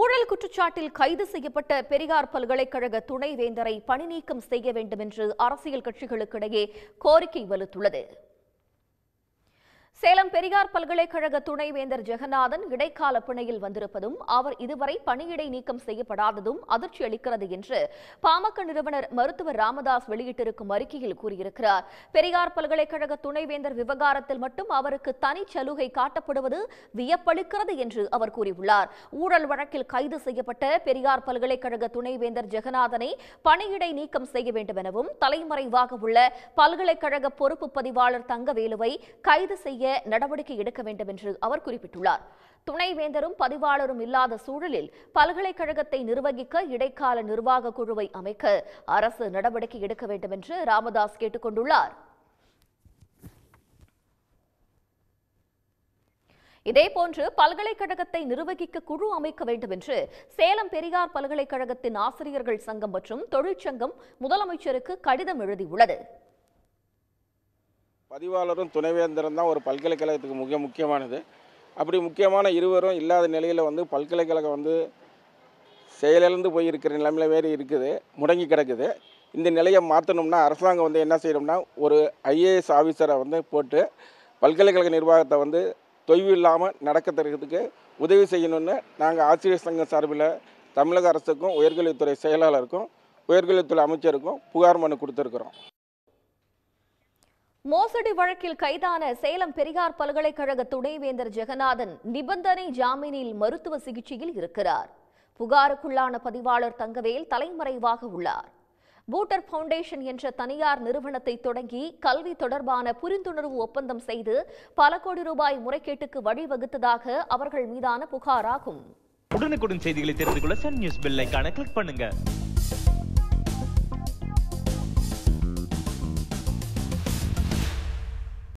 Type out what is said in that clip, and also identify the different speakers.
Speaker 1: ஊழல் குற்றச்சாட்டில் கைது செய்யப்பட்ட பெரியார் பல்கலைக்கழக துணைவேந்தரை பணி நீக்கம் செய்ய வேண்டும் என்று அரசியல் கட்சிகளுக்கிடையே கோரிக்கை வலுத்துள்ளது சேலம் பெரியார் பல்கலைக்கழக துணைவேந்தர் ஜெகநாதன் இடைக்கால பிணையில் வந்திருப்பதும் அவர் இதுவரை பணியிடை நீக்கம் செய்யப்படாததும் அதிர்ச்சி அளிக்கிறது என்று பாமக நிறுவனர் மருத்துவர் ராமதாஸ் வெளியிட்டிருக்கும் அறிக்கையில் கூறியிருக்கிறார் பெரியார் பல்கலைக்கழக துணைவேந்தர் விவகாரத்தில் மட்டும் அவருக்கு தனி சலுகை காட்டப்படுவது வியப்பளிக்கிறது என்று அவர் கூறியுள்ளார் ஊழல் வழக்கில் கைது செய்யப்பட்ட பெரியார் பல்கலைக்கழக துணைவேந்தர் ஜெகநாதனை பணியிடை நீக்கம் செய்ய வேண்டும் எனவும் தலைமறைவாக உள்ள பல்கலைக்கழக பொறுப்பு பதிவாளர் தங்கவேலுவை கைது செய்ய நடவடிக்கை எடுக்க வேண்டும் என்று அவர் குறிப்பிட்டுள்ளார் துணைவேந்தரும் பதிவாளரும் இல்லாத சூழலில் பல்கலைக்கழகத்தை நிர்வகிக்க இடைக்கால நிர்வாக குழுவை அமைக்க அரசு நடவடிக்கை எடுக்க வேண்டும் என்று ராமதாஸ் கேட்டுக் கொண்டுள்ளார் இதேபோன்று பல்கலைக்கழகத்தை நிர்வகிக்க குழு அமைக்க வேண்டும் என்று சேலம் பெரியார் பல்கலைக்கழகத்தின் ஆசிரியர்கள் சங்கம் மற்றும் தொழிற்சங்கம் முதலமைச்சருக்கு கடிதம் எழுதியுள்ளது
Speaker 2: பதிவாளரும் துணைவேந்தரும் தான் ஒரு பல்கலைக்கழகத்துக்கு மிக முக்கியமானது அப்படி முக்கியமான இருவரும் இல்லாத நிலையில் வந்து பல்கலைக்கழகம் வந்து செயலிழந்து போய் இருக்கிற நிலைமையில் வேறு இருக்குது முடங்கி கிடக்குது இந்த நிலையை மாற்றணும்னா அரசாங்கம் வந்து என்ன செய்யணும்னா ஒரு ஐஏஎஸ் ஆஃபீஸரை வந்து போட்டு பல்கலைக்கழக நிர்வாகத்தை வந்து தொய்வு இல்லாமல் நடக்க தருகிறதுக்கு உதவி செய்யணும்னு நாங்கள் ஆசிரியர் சங்கம் சார்பில் தமிழக அரசுக்கும் உயர்கல்வித்துறை செயலாளருக்கும் உயர்கல்வித்துறை அமைச்சருக்கும் புகார் மனு கொடுத்துருக்குறோம்
Speaker 1: மோசடி வழக்கில் கைதான சேலம் பெரியார் பல்கலைக்கழக துணைவேந்தர் ஜெகநாதன் நிபந்தனை ஜாமீனில் மருத்துவ சிகிச்சையில் இருக்கிறார் புகாருக்குள்ளான பதிவாளர் தங்கவேல் தலைமறைவாக உள்ளார் பூட்டர் பவுண்டேஷன் என்ற தனியார் நிறுவனத்தை தொடங்கி கல்வி தொடர்பான புரிந்துணர்வு ஒப்பந்தம் செய்து பல கோடி ரூபாய் முறைகேட்டுக்கு வழிவகுத்ததாக அவர்கள் மீதான புகாராகும்
Speaker 2: உடனுக்குடன் செய்திகளை தெரிந்து கொள்ள சன் நியூஸ் கிளிக் பண்ணுங்க